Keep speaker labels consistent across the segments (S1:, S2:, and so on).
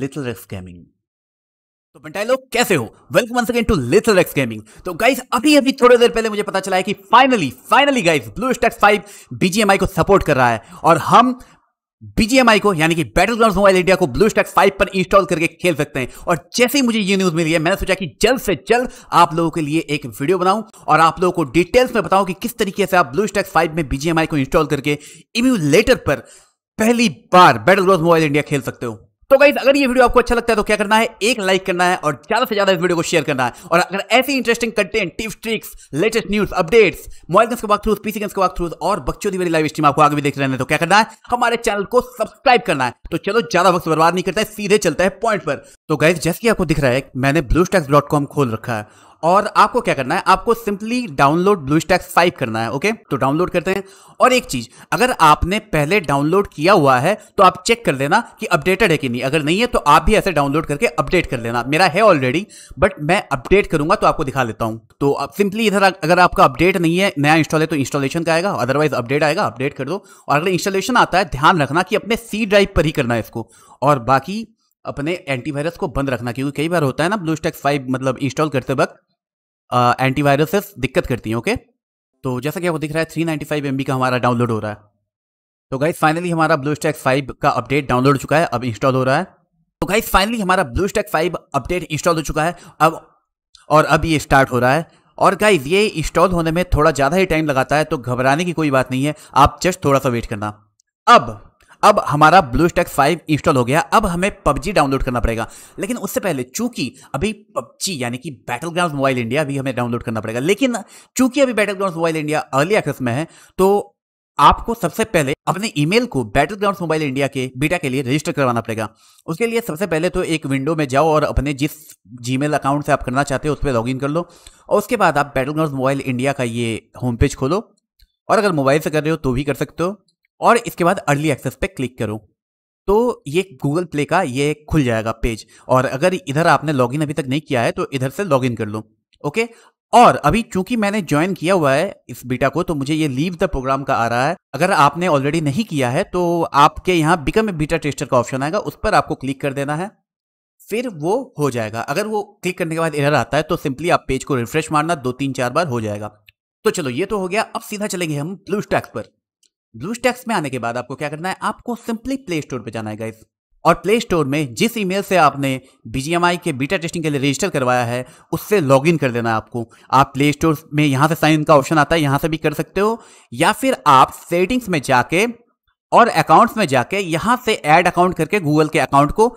S1: Little risk gaming तो बंटाई कैसे हो welcome once again to little X gaming तो गाइस अभी अभी थोड़ी देर पहले मुझे पता चला है कि finally finally guys BlueStacks five BGMI को सपोर्ट कर रहा है और हम बीजीएमआई को यानी कि बैटल ग्राउंड मोबाइल इंडिया को ब्लू स्टैक्स फाइव पर इंस्टॉल करके खेल सकते हैं और जैसे ही मुझे ये न्यूज मिली है मैंने सोचा कि जल्द से जल्द आप लोगों के लिए एक वीडियो बनाऊं और आप लोगों को डिटेल्स में बताऊं कि किस तरीके से आप ब्लू स्टैक्स फाइव में बीजीएमआई को इंस्टॉल करके इम्यूलेटर पर पहली बार बैटल ग्राउंड मोबाइल इंडिया खेल सकते हो तो गाइज अगर ये वीडियो आपको अच्छा लगता है तो क्या करना है एक लाइक करना है और ज्यादा से ज्यादा इस वीडियो को शेयर करना है और अगर ऐसे interesting content tips tricks latest news updates mobile के वक्त थ्रू पीसी के वक्त थ्रू और बच्चों की वाली लाइव स्ट्रीम आपको आगे भी देख रहे हैं तो क्या करना है हमारे चैनल को सब्सक्राइब करना है तो चलो ज्यादा वक्त बर्बाद नहीं करता है सीधे चलता है पॉइंट पर तो गाइज जैसे कि आपको दिख रहा है मैंने ब्लू खोल रखा है और आपको क्या करना है आपको simply download BlueStacks five करना है ओके तो डाउनलोड करते हैं और एक चीज अगर आपने पहले डाउनलोड किया हुआ है तो आप चेक कर लेना कि अपडेटेड है कि नहीं अगर नहीं है तो आप भी ऐसे डाउनलोड करके अपडेट कर लेना मेरा है ऑलरेडी बट मैं अपडेट करूंगा तो आपको दिखा लेता हूं तो आप सिंपली इधर अगर आपका अपडेट नहीं है नया इंस्टॉल है तो इंस्टॉलेशन का आएगा अदरवाइज अपडेट आएगा अपडेट कर दो और अगर इंस्टॉलेशन आता है ध्यान रखना कि अपने सी ड्राइव पर ही करना है इसको और बाकी अपने एंटीवायरस को बंद रखना क्योंकि कई बार होता है ना ब्लू स्टैक्स फाइव मतलब इंस्टॉल करते वक्त एंटीवायरसेस दिक्कत करती हैं ओके तो जैसा कि आपको दिख रहा है थ्री नाइन्टी का हमारा डाउनलोड हो रहा है तो गाइज फाइनली हमारा ब्लू स्टेक फाइव का अपडेट डाउनलोड हो चुका है अब इंस्टॉल हो रहा है तो गाइज फाइनली हमारा BlueStack five update install हो चुका है अब और अब ये स्टार्ट हो रहा है और गाइज ये इंस्टॉल होने में थोड़ा ज़्यादा ही टाइम लगाता है तो घबराने की कोई बात नहीं है आप जस्ट थोड़ा सा वेट करना अब अब हमारा ब्लू स्टैक फाइव इंस्टॉल हो गया अब हमें पबजी डाउनलोड करना पड़ेगा लेकिन उससे पहले चूंकि अभी पबजी यानी कि बैटल ग्राउंड मोबाइल इंडिया भी हमें डाउनलोड करना पड़ेगा लेकिन चूंकि अभी battle ground mobile India early access में है तो आपको सबसे पहले अपने ईमेल को बैटल ग्राउंड मोबाइल इंडिया के बीटा के लिए रजिस्टर करवाना पड़ेगा उसके लिए सबसे पहले तो एक विंडो में जाओ और अपने जिस जी अकाउंट से आप करना चाहते हो उस पर लॉग कर लो और उसके बाद आप बैटल ग्राउंड मोबाइल इंडिया का ये होम पेज खोलो और अगर मोबाइल से कर रहे हो तो भी कर सकते हो और इसके बाद अर्ली एक्सेस पे क्लिक करो तो ये गूगल प्ले का ये खुल जाएगा पेज और अगर इधर आपने लॉगिन अभी तक नहीं किया है तो इधर से लॉगिन कर लो ओके और अभी चूंकि मैंने ज्वाइन किया हुआ है इस बीटा को तो मुझे ये लीव द प्रोग्राम का आ रहा है अगर आपने ऑलरेडी नहीं किया है तो आपके यहाँ बिकम ए बीटा टेस्टर का ऑप्शन आएगा उस पर आपको क्लिक कर देना है फिर वो हो जाएगा अगर वो क्लिक करने के बाद एरर आता है तो सिंपली आप पेज को रिफ्रेश मारना दो तीन चार बार हो जाएगा तो चलो ये तो हो गया अब सीधा चलेंगे हम ब्लू स्टैक्स पर ब्लू स्टैक्स में आने के बाद आपको क्या करना है आपको सिंपली प्ले स्टोर पर जाना है गाइस और प्ले स्टोर में जिस ईमेल से आपने बी के बीटा टेस्टिंग के लिए रजिस्टर करवाया है उससे लॉगिन कर देना है आपको आप प्ले स्टोर में यहाँ से साइन इन का ऑप्शन आता है यहाँ से भी कर सकते हो या फिर आप सेटिंग्स में जाके और अकाउंट्स में जाके यहाँ से ऐड अकाउंट करके गूगल के अकाउंट को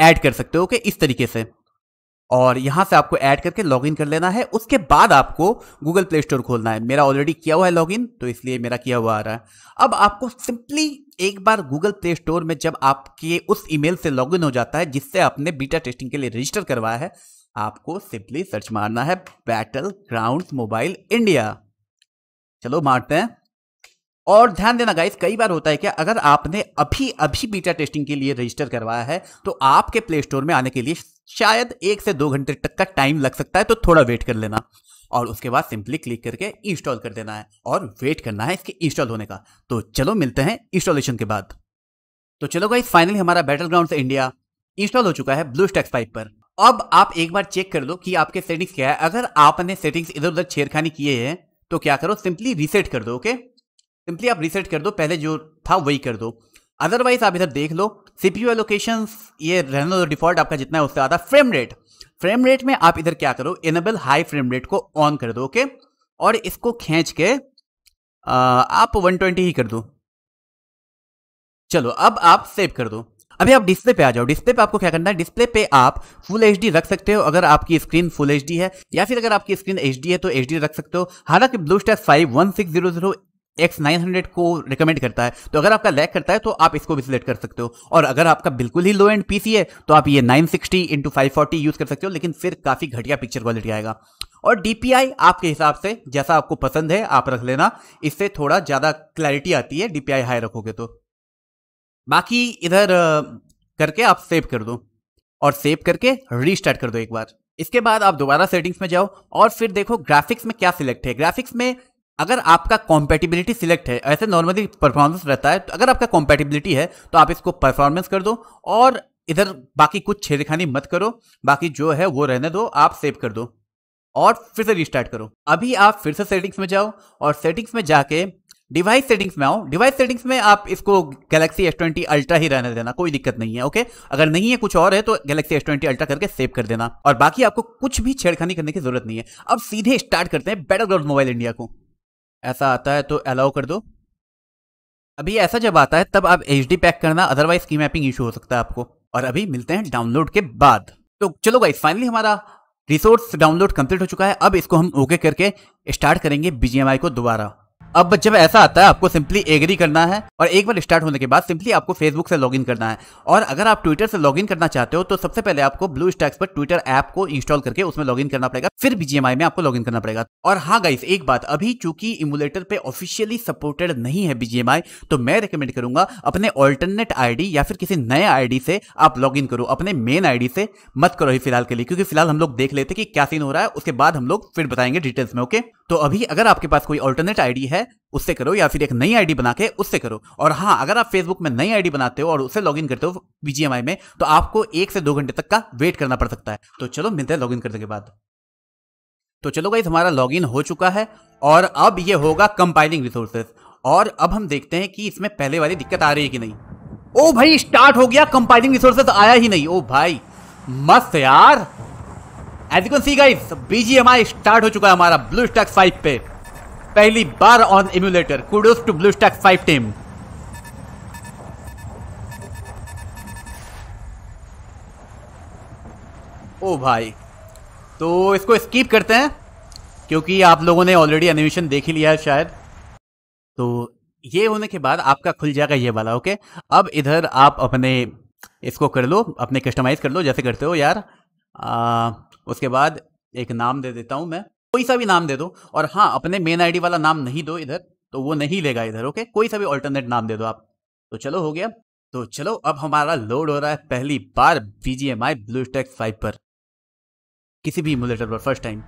S1: ऐड कर सकते हो कि इस तरीके से और यहां से आपको ऐड करके लॉगिन कर लेना है उसके बाद आपको गूगल प्ले स्टोर खोलना है मेरा ऑलरेडी किया हुआ है लॉगिन तो इसलिए मेरा किया हुआ आ रहा है अब आपको सिंपली एक बार गूगल प्ले स्टोर में जब आपके उस ईमेल से लॉगिन हो जाता है जिससे आपने बीटा टेस्टिंग के लिए रजिस्टर करवाया है आपको सिंपली सर्च मारना है बैटल ग्राउंड मोबाइल इंडिया चलो मारते हैं और ध्यान देना गाइस कई बार होता है कि अगर आपने अभी अभी बीटा टेस्टिंग के लिए रजिस्टर करवाया है तो आपके प्ले स्टोर में आने के लिए शायद एक से दो घंटे तक का टाइम लग सकता है तो थोड़ा वेट कर लेना और उसके बाद सिंपली क्लिक करके इंस्टॉल कर देना है और वेट करना है इसके इंस्टॉल होने का तो चलो मिलते हैं इंस्टॉलेशन के बाद तो चलो गाइस फाइनली हमारा बैटल ग्राउंड इंडिया इंस्टॉल हो चुका है ब्लू स्टेक्स पाइप पर अब आप एक बार चेक कर लो कि आपके सेटिंग्स क्या है अगर आपने सेटिंग्स इधर उधर छेड़खानी किए हैं तो क्या करो सिंपली रीसेट कर दो ओके सिंपली आप रीसेट कर दो पहले जो था वही कर दो अदरवाइज आप इधर देख लो सीपीयू एलोकेशन ये रहना दो डिफॉल्ट आपका जितना है उससे ज़्यादा फ्रेम रेट फ्रेम रेट में आप इधर क्या करो इनेबल हाई फ्रेम रेट को ऑन कर दो ओके okay? और इसको खींच के आ, आप 120 ही कर दो चलो अब आप सेव कर दो अभी आप डिस्प्ले पे आ जाओ डिस्प्ले पे आपको क्या करना है डिस्प्ले पे आप फुल एच रख सकते हो अगर आपकी स्क्रीन फुल एच है या फिर अगर आपकी स्क्रीन एच है तो एच रख सकते हो हालांकि BlueStack five one six zero zero X nine hundred को रिकमेंड करता है तो अगर आपका लैक करता है तो आप इसको भी सिलेक्ट कर सकते हो और अगर आपका बिल्कुल ही लो एंड पी है तो आप ये nine sixty into five forty use कर सकते हो लेकिन फिर काफी घटिया पिक्चर क्वालिटी आएगा और डीपीआई आपके हिसाब से जैसा आपको पसंद है आप रख लेना इससे थोड़ा ज़्यादा क्लैरिटी आती है डीपीआई हाई रखोगे तो बाकी इधर करके आप सेव कर दो और सेव करके रीस्टार्ट कर दो एक बार इसके बाद आप दोबारा सेटिंग्स में जाओ और फिर देखो ग्राफिक्स में क्या सिलेक्ट है ग्राफिक्स में अगर आपका कॉम्पेटिबिलिटी सिलेक्ट है ऐसे नॉर्मली परफॉर्मेंस रहता है तो अगर आपका कॉम्पेटिबिलिटी है तो आप इसको परफॉर्मेंस कर दो और इधर बाकी कुछ छेड़खानी मत करो बाकी जो है वो रहने दो आप सेव कर दो और फिर से रिस्टार्ट करो अभी आप फिर से सेटिंग्स में जाओ और सेटिंग्स में जाके डिवाइस सेटिंग्स में आओ डिवाइस सेटिंग्स में आप इसको गैलेक्सी एस ट्वेंटी अल्ट्रा ही रहने देना कोई दिक्कत नहीं है ओके अगर नहीं है कुछ और है तो गैलेक्सी एस ट्वेंटी अल्ट्रा करके सेव कर देना और बाकी आपको कुछ भी छेड़खानी करने की जरूरत नहीं है अब सीधे स्टार्ट करते हैं बैटल ग्राउंड मोबाइल इंडिया को ऐसा आता है तो अलाउ कर दो अभी ऐसा जब आता है तब आप एच पैक करना अदरवाइज की मैपिंग इशू हो सकता है आपको और अभी मिलते हैं डाउनलोड के बाद तो चलो गाइस फाइनली हमारा रिसोर्स डाउनलोड कंप्लीट हो चुका है अब इसको हम ओके करके स्टार्ट करेंगे बीजीएमआई को दोबारा अब जब ऐसा आता है आपको सिंपली एग्री करना है और एक बार स्टार्ट होने के बाद सिंपली आपको फेसबुक से लॉगिन करना है और अगर आप ट्विटर से लॉगिन करना चाहते हो तो सबसे पहले आपको ब्लू स्टैक्स पर ट्विटर ऐप को इंस्टॉल करके उसमें लॉगिन करना पड़ेगा फिर बीजीएमआई में आपको लॉगिन करना पड़ेगा और हाँ गाइस एक बात अभी चूंकि इमुलेटर पे ऑफिशियली सपोर्टेड नहीं है बीजीएमआई तो मैं रिकमेंड करूंगा अपने ऑल्टरनेट आईडी या फिर किसी नए आईडी से आप लॉग इन करो अपने मेन आईडी से मत करो ही फिलहाल के लिए क्योंकि फिलहाल हम लोग देख लेते कि क्या सीन हो रहा है उसके बाद हम लोग फिर बताएंगे डिटेल्स में ओके तो अभी अगर आपके पास कोई ऑल्टरनेट आईडी है उससे करो या फिर एक नई आईडी बना के उससे करो और हाँ अगर आप फेसबुक में नई आईडी बनाते हो और उससे लॉगिन करते हो बीजीएमआई में तो आपको एक से दो घंटे तक का वेट करना पड़ सकता है तो चलो मिलते हैं लॉगिन करने के बाद तो चलो गाइज हमारा लॉगिन हो चुका है और अब ये होगा कंपाइलिंग रिसोर्सेस और अब हम देखते हैं कि इसमें पहले वाली दिक्कत आ रही है कि नहीं ओ भाई स्टार्ट हो गया कंपाइलिंग रिसोर्सेज आया ही नहीं ओ भाई मस्त यार as you can see guys BGMI start हो चुका है हमारा ब्लू स्टैक 5 पे पहली बार on emulator kudos to BlueStack 5 team ओ भाई तो इसको स्किप करते हैं क्योंकि आप लोगों ने ऑलरेडी एनिमेशन देख ही लिया है शायद तो ये होने के बाद आपका खुल जाएगा ये वाला ओके अब इधर आप अपने इसको कर लो अपने कस्टमाइज कर लो जैसे करते हो यार उसके बाद एक नाम दे देता हूं मैं कोई सा भी नाम दे दो और हाँ अपने मेन आईडी वाला नाम नहीं दो इधर तो वो नहीं लेगा इधर ओके कोई सा भी ऑल्टरनेट नाम दे दो आप तो चलो हो गया तो चलो अब हमारा लोड हो रहा है पहली बार बीजीएमआई ब्लू स्टेक फाइव पर किसी भी मुलेटर पर फर्स्ट टाइम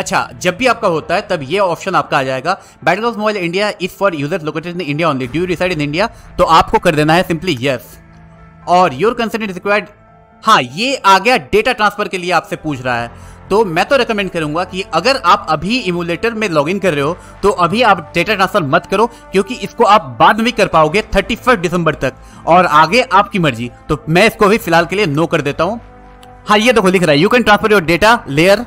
S1: अच्छा जब भी आपका होता है तब ये ऑप्शन आपका आ जाएगा battle of mobile India is for users located in India only due reside in India तो आपको कर देना है सिंपली यस और योर कंसेंट इज रिक्वायर्ड हाँ ये आ गया डेटा ट्रांसफर के लिए आपसे पूछ रहा है तो मैं तो रेकमेंड करूंगा कि अगर आप अभी इमुलेटर में लॉग कर रहे हो तो अभी आप डेटा ट्रांसफर मत करो क्योंकि इसको आप बाद में कर पाओगे थर्टी दिसंबर तक और आगे आपकी मर्जी तो मैं इसको अभी फिलहाल के लिए नो कर देता हूँ हाँ ये देखो लिख रहा है you can transfer your data layer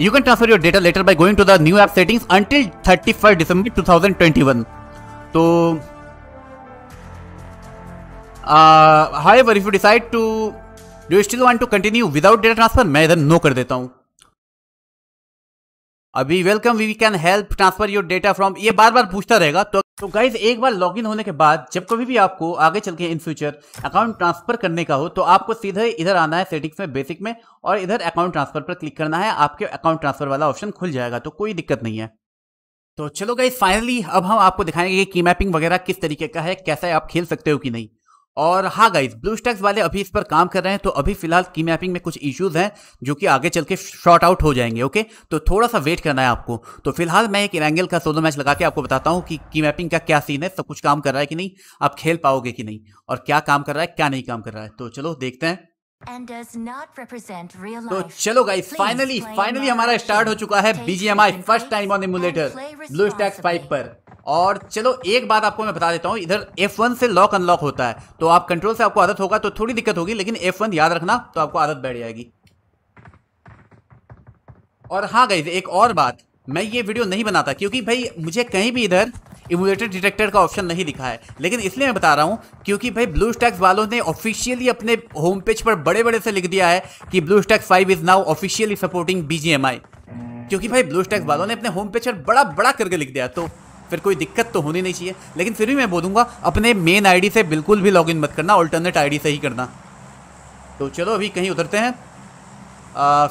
S1: you can transfer your data later by going to the new app settings until thirty first December two thousand twenty one तो where if you decide to do you still want to continue without data transfer मैं इधर no कर देता हूँ अभी welcome we can help transfer your data from ये बार बार पूछता रहेगा तो तो गाइज एक बार लॉगिन होने के बाद जब कभी भी आपको आगे चल के इन फ्यूचर अकाउंट ट्रांसफर करने का हो तो आपको सीधे इधर आना है सेटिंग्स में बेसिक में और इधर अकाउंट ट्रांसफर पर क्लिक करना है आपके अकाउंट ट्रांसफर वाला ऑप्शन खुल जाएगा तो कोई दिक्कत नहीं है तो चलो गाइज फाइनली अब हम आपको दिखाएंगे कि की मैपिंग वगैरह किस तरीके का है कैसा है आप खेल सकते हो कि नहीं और हाँ गाइज ब्लू स्टैक्स वाले अभी इस पर काम कर रहे हैं तो अभी फिलहाल की मैपिंग में कुछ इश्यूज हैं जो कि आगे चल के शॉर्ट आउट हो जाएंगे ओके तो थोड़ा सा वेट करना है आपको तो फिलहाल मैं एक इरेंगल का सोलो मैच लगा के आपको बताता हूँ कि की मैपिंग का क्या सीन है सब कुछ काम कर रहा है कि नहीं आप खेल पाओगे कि नहीं और क्या काम कर रहा है क्या नहीं काम कर रहा है तो चलो देखते हैं तो चलो गाइस फाइनली फाइनली हमारा स्टार्ट हो चुका है BGMI first time on emulator BlueStacks five पर और चलो एक बात आपको मैं बता देता हूँ इधर F1 से लॉक अनलॉक होता है तो आप कंट्रोल से आपको आदत होगा तो थोड़ी दिक्कत होगी लेकिन F1 याद रखना तो आपको आदत बैठ जाएगी और हाँ गई एक और बात मैं ये वीडियो नहीं बनाता क्योंकि भाई मुझे कहीं भी इधर इमोलेटेड डिटेक्टर का ऑप्शन नहीं दिखा है लेकिन इसलिए मैं बता रहा हूँ क्योंकि भाई ब्लू स्टैक्स वालों ने ऑफिशियली अपने होम पेज पर बड़े बड़े से लिख दिया है कि BlueStacks five is now officially supporting B क्योंकि भाई ब्लू स्टैक्स वालों ने अपने होम पेज पर बड़ा बड़ा करके लिख दिया तो फिर कोई दिक्कत तो होनी नहीं चाहिए लेकिन फिर भी मैं बोलूँगा अपने मेन आई से बिल्कुल भी लॉग मत करना ऑल्टरनेट आई से ही करना तो चलो अभी कहीं उतरते हैं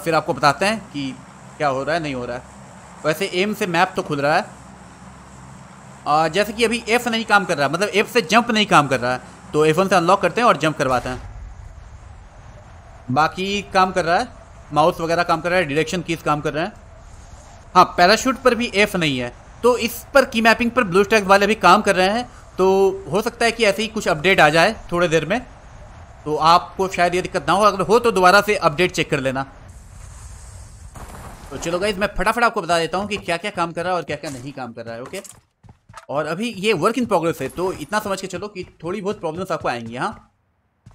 S1: फिर आपको बताते हैं कि क्या हो रहा है नहीं हो रहा है वैसे एम से मैप तो खुल रहा है और जैसे कि अभी एफ नहीं काम कर रहा मतलब एफ से जंप नहीं काम कर रहा है तो एफ से अनलॉक करते हैं और जंप करवाते हैं बाकी काम कर रहा है माउस वगैरह काम कर रहा है डिरेक्शन कीज काम कर रहे हैं हाँ पैराशूट पर भी एफ नहीं है तो इस पर की मैपिंग पर ब्लू स्टैक वाले भी काम कर रहे हैं तो हो सकता है कि ऐसे ही कुछ अपडेट आ जाए थोड़ी देर में तो आपको शायद ये दिक्कत ना हो अगर हो तो दोबारा से अपडेट चेक कर लेना तो चलो गाइज मैं फटाफट आपको बता देता हूँ कि क्या क्या काम कर रहा है और क्या क्या नहीं काम कर रहा है ओके और अभी ये वर्क इन प्रोग्रेस है तो इतना समझ के चलो कि थोड़ी बहुत प्रॉब्लम्स आपको आएंगी यहाँ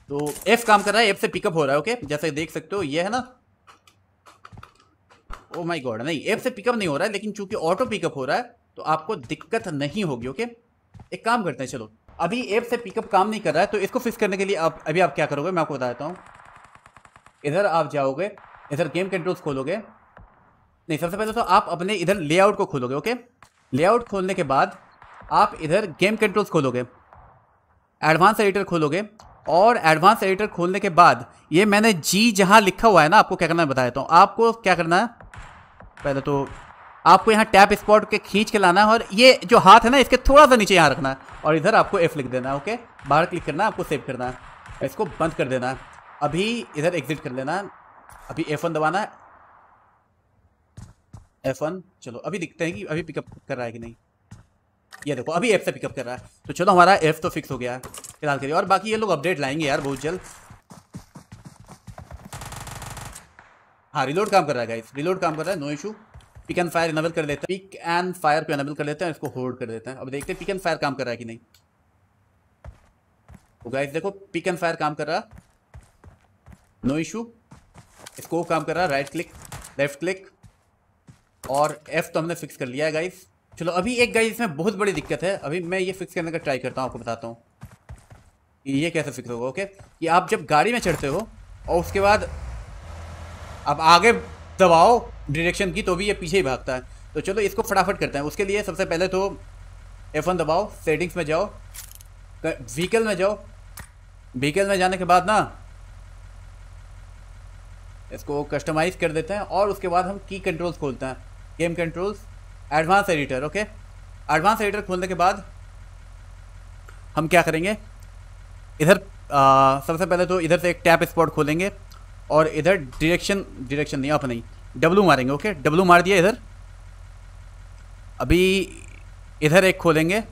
S1: तो एफ काम कर रहा है एफ से पिकअप हो रहा है ओके जैसे देख सकते हो ये है ना ओ माय गॉड नहीं एफ से पिकअप नहीं हो रहा है लेकिन चूंकि ऑटो पिकअप हो रहा है तो आपको दिक्कत नहीं होगी ओके एक काम करते हैं चलो अभी एफ से पिकअप काम नहीं कर रहा है तो इसको फिक्स करने के लिए आप अभी आप क्या करोगे मैं आपको बता देता हूँ इधर आप जाओगे इधर गेम कंट्रोल्स खोलोगे नहीं सबसे पहले तो आप अपने इधर लेआउट को खोलोगे ओके लेआउट खोलने के बाद आप इधर गेम कंट्रोल्स खोलोगे एडवांस एडिटर खोलोगे और एडवांस एडिटर खोलने के बाद ये मैंने जी जहाँ लिखा हुआ है ना आपको क्या करना है बता देता हूँ तो, आपको क्या करना है पहले तो आपको यहाँ टैप स्पॉट के खींच के लाना है और ये जो हाथ है ना इसके थोड़ा सा नीचे यहाँ रखना है और इधर आपको एफ लिख देना है ओके बाहर क्लिक करना है आपको सेव करना है इसको बंद कर देना है अभी इधर एग्जिट कर लेना है अभी एफ वन दबाना है एफ वन चलो अभी दिखते हैं कि अभी पिकअप कर रहा है कि नहीं ये देखो अभी एफ से पिकअप कर रहा है तो चलो हमारा एफ तो फिक्स हो गया है फिलहाल के लिए और बाकी ये लोग अपडेट लाएंगे यार बहुत जल्द हाँ रिलोड काम कर रहा है गाइस रिलोड काम कर रहा है no issue pick and fire enable कर लेते हैं पिक एंड फायर को इनेबल कर लेते हैं इसको होल्ड कर देते हैं अब देखते हैं पिक एंड फायर काम कर रहा है कि नहीं तो गाइस देखो पिक एंड फायर काम कर रहा नो इशू इसको काम कर रहा राइट क्लिक लेफ्ट क्लिक और एफ तो हमने फिक्स कर लिया है गाइस चलो अभी एक गाइस इसमें बहुत बड़ी दिक्कत है अभी मैं ये फिक्स करने का ट्राई करता हूँ आपको बताता हूँ ये कैसे फिक्स होगा ओके कि आप जब गाड़ी में चढ़ते हो और उसके बाद आप आगे दबाओ डिरेक्शन की तो भी ये पीछे ही भागता है तो चलो इसको फटाफट करते हैं उसके लिए सबसे पहले तो एफ वन दबाओ सेटिंग्स में जाओ व्हीकल में जाओ व्हीकल में जाने के बाद ना इसको कस्टमाइज़ कर देते हैं और उसके बाद हम की कंट्रोल्स खोलते हैं game controls advance editor okay advance editor खोलने के बाद हम क्या करेंगे इधर सबसे पहले तो इधर से एक टैप स्पॉट खोलेंगे और इधर डिरेक्शन डिरेक्शन नहीं आप नहीं डब्लू मारेंगे ओके डब्लू मार दिया इधर अभी इधर एक खोलेंगे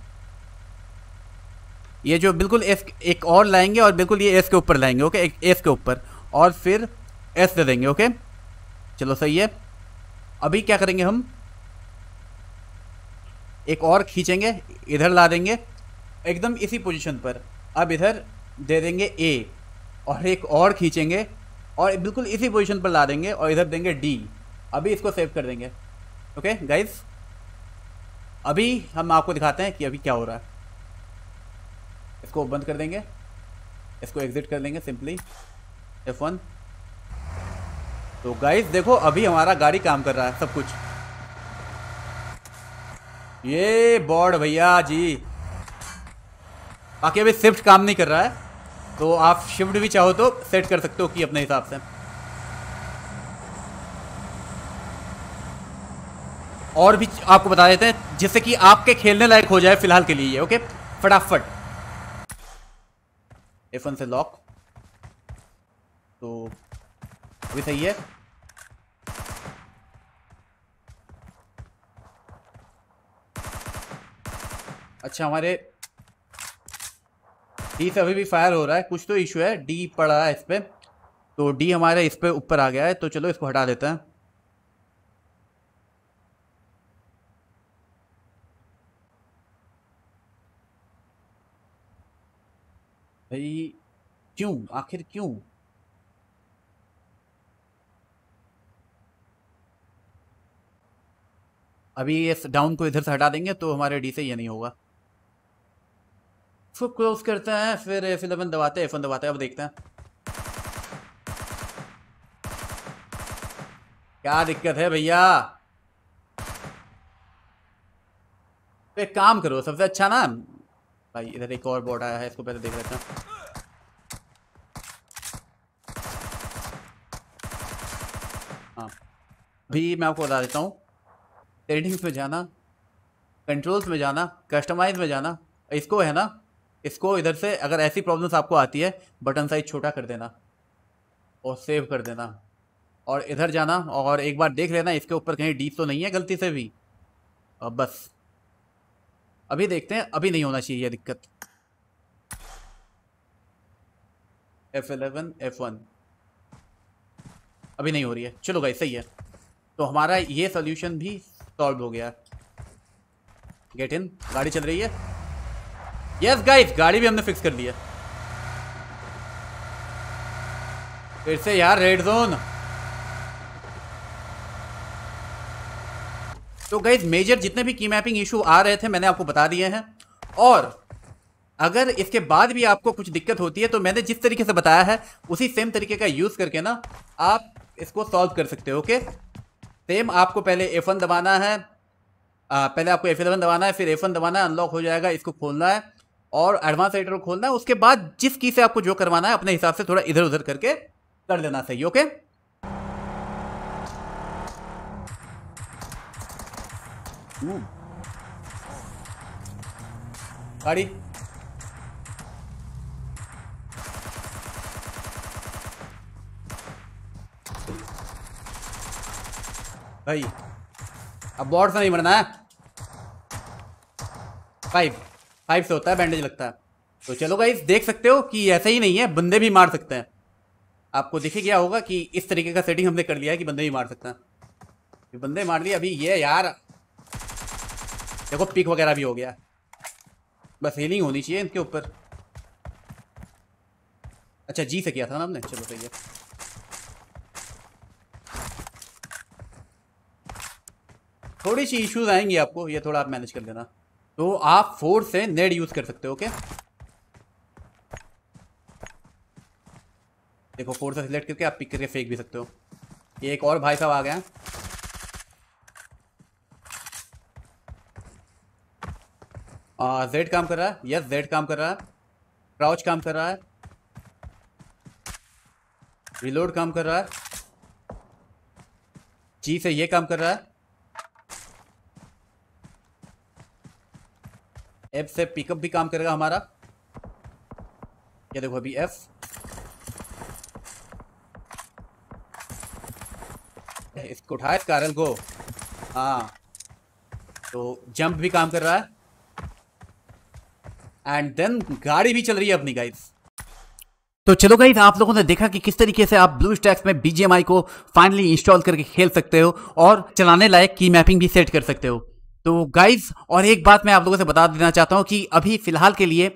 S1: ये जो बिल्कुल एस एक और लाएंगे और बिल्कुल ये एस के ऊपर लाएंगे ओके एक एस के ऊपर और फिर एस दे देंगे ओके चलो सही है अभी क्या करेंगे हम एक और खींचेंगे इधर ला देंगे एकदम इसी पोजीशन पर अब इधर दे देंगे ए और एक और खींचेंगे और बिल्कुल इसी पोजीशन पर ला देंगे और इधर देंगे डी अभी इसको सेव कर देंगे ओके गाइस अभी हम आपको दिखाते हैं कि अभी क्या हो रहा है इसको बंद कर देंगे इसको एग्ज़िट कर देंगे सिंपली एफ वन तो गाइस देखो अभी हमारा गाड़ी काम कर रहा है सब कुछ ये बॉर्ड भैया जी बाकी अभी शिफ्ट काम नहीं कर रहा है तो आप शिफ्ट भी चाहो तो सेट कर सकते हो कि अपने हिसाब से और भी आपको बता देते हैं जिससे कि आपके खेलने लायक हो जाए फिलहाल के लिए ओके फटाफट एफन से लॉक तो with a yet. अच्छा हमारे डी से अभी भी फायर हो रहा है कुछ तो इशू है डी पड़ रहा है इस पर तो डी हमारे इस पर ऊपर आ गया है तो चलो इसको हटा देते हैं भाई क्यों आखिर क्यों अभी इस डाउन को इधर से हटा देंगे तो हमारे डी से ये नहीं होगा फिर क्लोज करते हैं फिर एफ इलेवन दबाते हैं एफ दबाते हैं अब देखते हैं क्या दिक्कत है भैया तो एक काम करो सबसे अच्छा ना भाई इधर एक और बोर्ड आया है इसको पहले देख लेते हैं हाँ अभी मैं आपको बता देता हूँ सेटिंग्स में जाना कंट्रोल्स में जाना कस्टमाइज में जाना इसको है ना इसको इधर से अगर ऐसी प्रॉब्लम्स आपको आती है बटन साइज छोटा कर देना और सेव कर देना और इधर जाना और एक बार देख लेना इसके ऊपर कहीं डीप तो नहीं है गलती से भी और बस अभी देखते हैं अभी नहीं होना चाहिए यह दिक्कत F11, F1 अभी नहीं हो रही है चलो भाई सही है तो हमारा ये सोल्यूशन भी सॉल्व हो गया गेट इन गाड़ी चल रही है यस गाइस गाड़ी भी हमने फिक्स कर लिया फिर से यार रेड जोन तो गाइज मेजर जितने भी की मैपिंग इशू आ रहे थे मैंने आपको बता दिए हैं और अगर इसके बाद भी आपको कुछ दिक्कत होती है तो मैंने जिस तरीके से बताया है उसी सेम तरीके का यूज़ करके ना आप इसको सॉल्व कर सकते हो ओके सेम आपको पहले एफ दबाना है आ, पहले आपको एफ दबाना है फिर एफ दबाना है अनलॉक हो जाएगा इसको खोलना है और एडवांस एडिटर को खोलना है उसके बाद जिस की से आपको जो करवाना है अपने हिसाब से थोड़ा इधर उधर करके कर लेना सही ओके hmm. गाड़ी भाई अब बॉर्ड से नहीं मरना है फाइव फाइव से होता है बैंडेज लगता है तो चलो भाई देख सकते हो कि ऐसा ही नहीं है बंदे भी मार सकते हैं आपको दिखे क्या होगा कि इस तरीके का सेटिंग हमने कर लिया है कि बंदे भी मार सकते हैं बंदे मार लिए अभी ये यार देखो पिक वगैरह भी हो गया बस हीलिंग होनी चाहिए इनके ऊपर अच्छा जी से किया था ना हमने चलो सही है थोड़ी सी इश्यूज आएंगी आपको ये थोड़ा आप मैनेज कर लेना तो आप फोर से नेड यूज कर सकते हो ओके देखो फोर से सिलेक्ट करके आप पिक करके फेंक भी सकते हो ये एक और भाई साहब आ गए हैं जेड काम कर रहा है यस जेड काम कर रहा है क्राउच काम कर रहा है रिलोड काम कर रहा है जी से ये काम कर रहा है एफ से पिकअप भी काम करेगा हमारा ये देखो अभी एफ इसको उठाए कारल को हाँ तो जंप भी काम कर रहा है एंड देन गाड़ी भी चल रही है अपनी गाइस तो चलो गाइस आप लोगों ने देखा कि किस तरीके से आप ब्लू स्टैक्स में बीजेएमआई को फाइनली इंस्टॉल करके खेल सकते हो और चलाने लायक की मैपिंग भी सेट कर सकते हो तो गाइज और एक बात मैं आप लोगों से बता देना चाहता हूँ कि अभी फ़िलहाल के लिए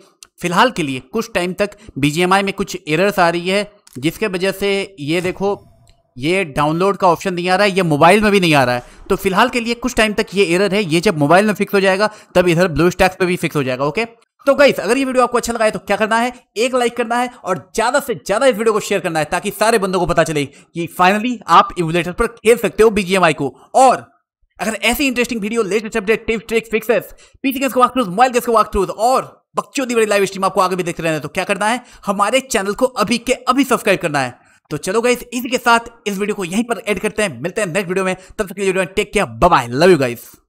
S1: फ़िलहाल के लिए कुछ टाइम तक बी में कुछ एरर्स आ रही है जिसके वजह से ये देखो ये डाउनलोड का ऑप्शन नहीं आ रहा है ये मोबाइल में भी नहीं आ रहा है तो फिलहाल के लिए कुछ टाइम तक ये एरर है ये जब मोबाइल में फिक्स हो जाएगा तब इधर ब्लू स्टैक्स पर भी फिक्स हो जाएगा ओके तो गाइस अगर ये वीडियो आपको अच्छा लगा है तो क्या करना है एक लाइक करना है और ज्यादा से ज्यादा इस वीडियो को शेयर करना है ताकि सारे बंदों को पता चले कि फाइनली आप इमुलेटर पर खेल सकते हो बीजीएमआई को और अगर ऐसी interesting video latest update tips tricks fixes PC games के वॉक टूज मोबाइल गेम्स के वॉक टूज और बच्चों बक्चोदी बड़ी लाइव स्ट्रीम आपको आगे भी देखते रहना है तो क्या करना है हमारे चैनल को अभी के अभी सब्सक्राइब करना है तो चलो गाइस इसी के साथ इस वीडियो को यहीं पर एड करते हैं मिलते हैं नेक्स्ट वीडियो में तब तक के लिए take care bye love you guys